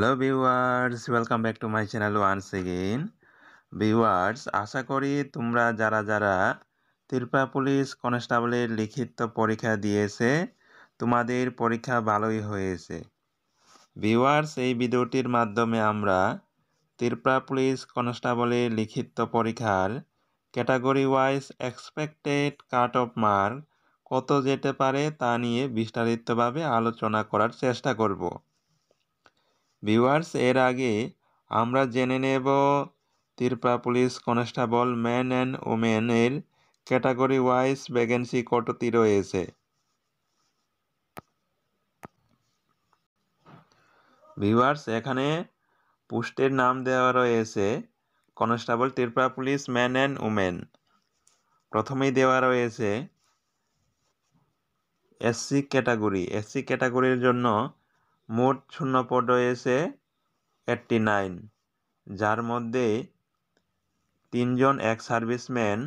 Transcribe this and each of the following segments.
hello viewers welcome back to my channel once again viewers আশা করি তোমরা যারা যারা ত্রিপুরা পুলিশ কনস্টেবলের লিখিত পরীক্ষা দিয়েছে তোমাদের পরীক্ষা ভালোই হয়েছে ভিউয়ার্স এই ভিডিওটির মাধ্যমে আমরা ত্রিপুরা পুলিশ কনস্টেবলের লিখিত পরীক্ষার category wise expected cut off mark কত যেতে পারে তা নিয়ে বিস্তারিতভাবে আলোচনা করার চেষ্টা করব ভিউয়ার্স এর আগে আমরা জেনে নেব Tripura police constable man and ওমেনের ক্যাটাগরি ওয়াইজ ভ্যাকেন্সি কটটি রয়েছে ভিউয়ার্স এখানে পোস্টের নাম দেওয়া রয়েছে constable Tripura police man and women প্রথমেই দেওয়া রয়েছে এসসি ক্যাটাগরি এসসি ক্যাটাগরির জন্য মোট শূন্যপদ রয়েছে এইট্টি নাইন যার মধ্যে তিনজন এক সার্ভিসম্যান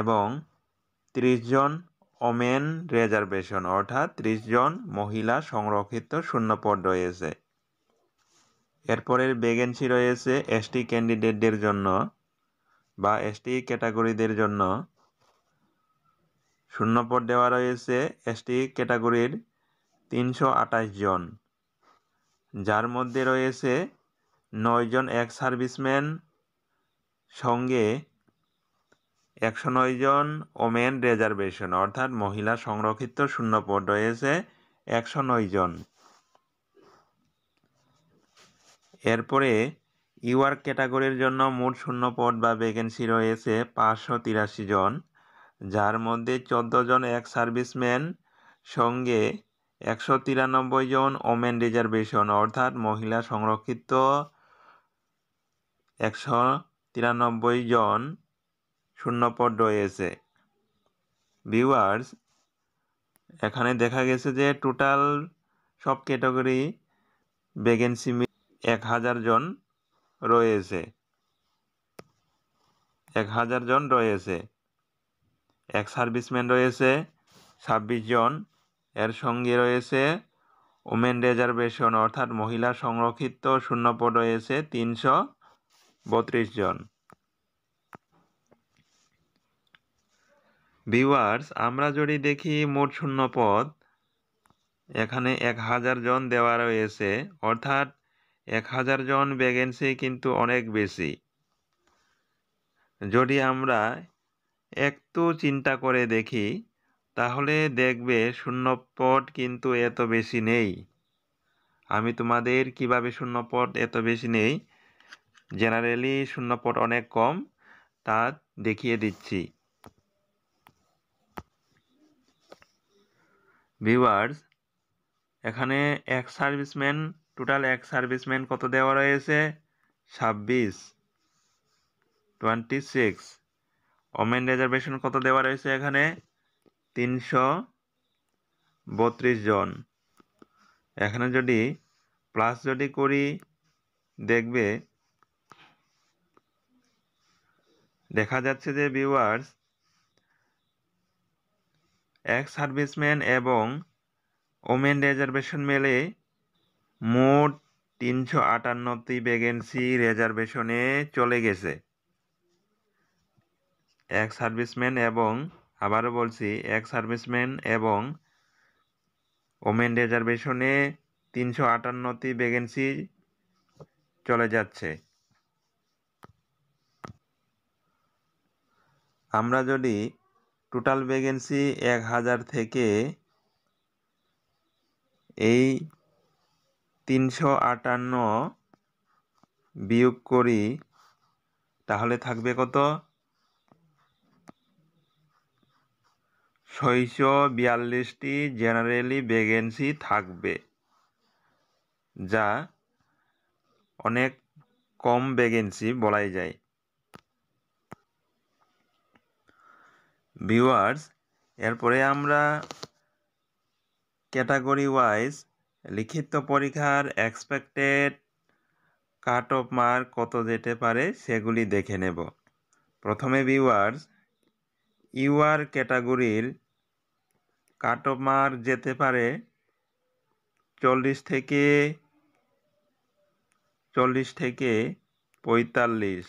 এবং জন ওমেন রেজার্ভেশন অর্থাৎ জন মহিলা সংরক্ষিত শূন্যপদ রয়েছে এরপরের ভ্যাকেন্সি রয়েছে এসটি ক্যান্ডিডেটদের জন্য বা এসটি ক্যাটাগরিদের জন্য শূন্যপদ দেওয়া রয়েছে এসটি ক্যাটাগরির তিনশো আঠাশ জন যার মধ্যে রয়েছে নয়জন এক সার্ভিসম্যান সঙ্গে একশো জন ওমেন রেজার্ভেশন অর্থাৎ মহিলা সংরক্ষিত শূন্যপদ রয়েছে একশো জন এরপরে ইউআর ক্যাটাগরির জন্য মোট শূন্যপদ বা ভ্যাকেন্সি রয়েছে পাঁচশো তিরাশি জন যার মধ্যে চোদ্দো জন এক সার্ভিসম্যান সঙ্গে একশো তিরানব্বই জন ওমেন রিজার্ভেশন অর্থাৎ মহিলা সংরক্ষিত একশো তিরানব্বই জন শূন্যপদ রয়েছে ভিউয়ার্স এখানে দেখা গেছে যে টোটাল সব ক্যাটাগরি ভ্যাকেন্সি এক হাজার জন রয়েছে এক হাজার জন রয়েছে এক সার্ভিসম্যান রয়েছে ছাব্বিশ জন এর সঙ্গে রয়েছে ওমেন রিজার্ভেশন অর্থাৎ মহিলা সংরক্ষিত শূন্যপদ রয়েছে তিনশো বত্রিশ জন ভিওয়ার্স আমরা যদি দেখি মোট শূন্যপদ এখানে এক হাজার জন দেওয়া রয়েছে অর্থাৎ এক হাজার জন ভ্যাকেন্সি কিন্তু অনেক বেশি যদি আমরা একটু চিন্তা করে দেখি তাহলে দেখবে শূন্যপট কিন্তু এত বেশি নেই আমি তোমাদের কিভাবে শূন্যপট এত বেশি নেই জেনারেলি শূন্যপট অনেক কম তা দেখিয়ে দিচ্ছি ভিউয়ার্স এখানে এক সার্ভিসম্যান টোটাল এক সার্ভিসম্যান কত দেওয়া রয়েছে ছাব্বিশ টোয়েন্টি সিক্স ওমেন রিজার্ভেশন কত দেওয়া রয়েছে এখানে তিনশো বত্রিশ জন এখানে যদি প্লাস যদি করি দেখবে দেখা যাচ্ছে যে ভিউয়ার্স এক সার্ভিসম্যান এবং ওমেন রেজার্ভেশন মেলে মোট তিনশো আটান্নটি ভ্যাকেন্সি রেজার্ভেশনে চলে গেছে এক সার্ভিসম্যান এবং আবারও বলছি এক সার্ভিসম্যান এবং ওমেন রিজার্ভেশনে তিনশো আটান্নটি ভ্যাকেন্সি চলে যাচ্ছে আমরা যদি টোটাল ভ্যাকেন্সি এক হাজার থেকে এই তিনশো আটান্ন বিয়োগ করি তাহলে থাকবে কত ছয়শো বিয়াল্লিশটি জেনারেলি ভ্যাকেন্সি থাকবে যা অনেক কম ভ্যাকেন্সি বলাই যায় ভিউয়ার্স এরপরে আমরা ক্যাটাগরি ওয়াইজ লিখিত পরীক্ষার এক্সপেক্টেড কাট অফ মার্ক কত যেতে পারে সেগুলি দেখে নেব প্রথমে ভিউয়ার্স ইউআর ক্যাটাগরির মার যেতে পারে চল্লিশ থেকে চল্লিশ থেকে পঁয়তাল্লিশ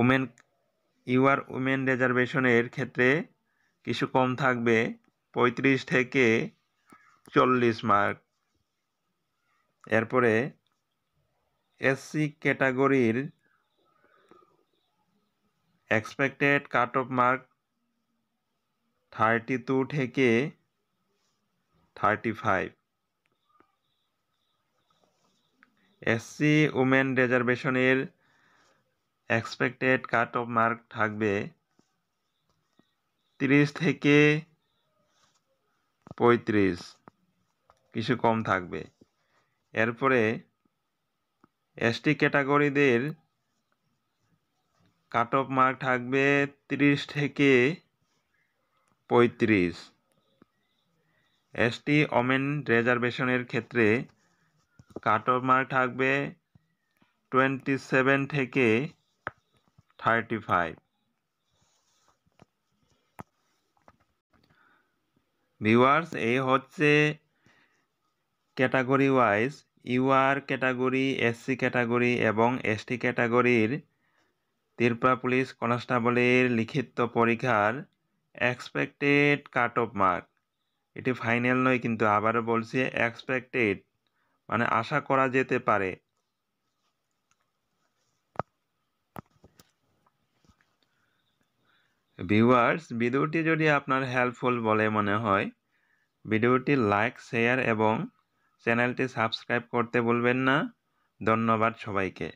ওমেন ইউআর উমেন রিজার্ভেশনের ক্ষেত্রে কিছু কম থাকবে পঁয়ত্রিশ থেকে চল্লিশ মার্ক এরপরে এসসি ক্যাটাগরির expected cut off mark thirty two থেকে থার্টি ফাইভ এসসি উমেন রেজার্ভেশনের এক্সপেক্টেড কাট অফ মার্ক থাকবে তিরিশ থেকে পঁয়ত্রিশ কিছু কম থাকবে এরপরে এসটি ক্যাটাগরিদের কাট অফ মার্ক থাকবে তিরিশ থেকে পঁয়ত্রিশ এসটি ওমেন রেজার্ভেশনের ক্ষেত্রে কাট অফ মার্ক থাকবে টোয়েন্টি সেভেন থেকে থার্টি ফাইভ ভিউয়ার্স এই হচ্ছে category wise UR category SC category এবং এসটি ক্যাটাগরির তিরপা পুলিশ কনস্টেবলের লিখিত পরীক্ষার এক্সপেক্টেড কাট অফ মার্ক এটি ফাইনাল নয় কিন্তু আবারও বলছি এক্সপেক্টেড মানে আশা করা যেতে পারে ভিউয়ার্স ভিডিওটি যদি আপনার হেল্পফুল বলে মনে হয় ভিডিওটি লাইক শেয়ার এবং চ্যানেলটি সাবস্ক্রাইব করতে বলবেন না ধন্যবাদ সবাইকে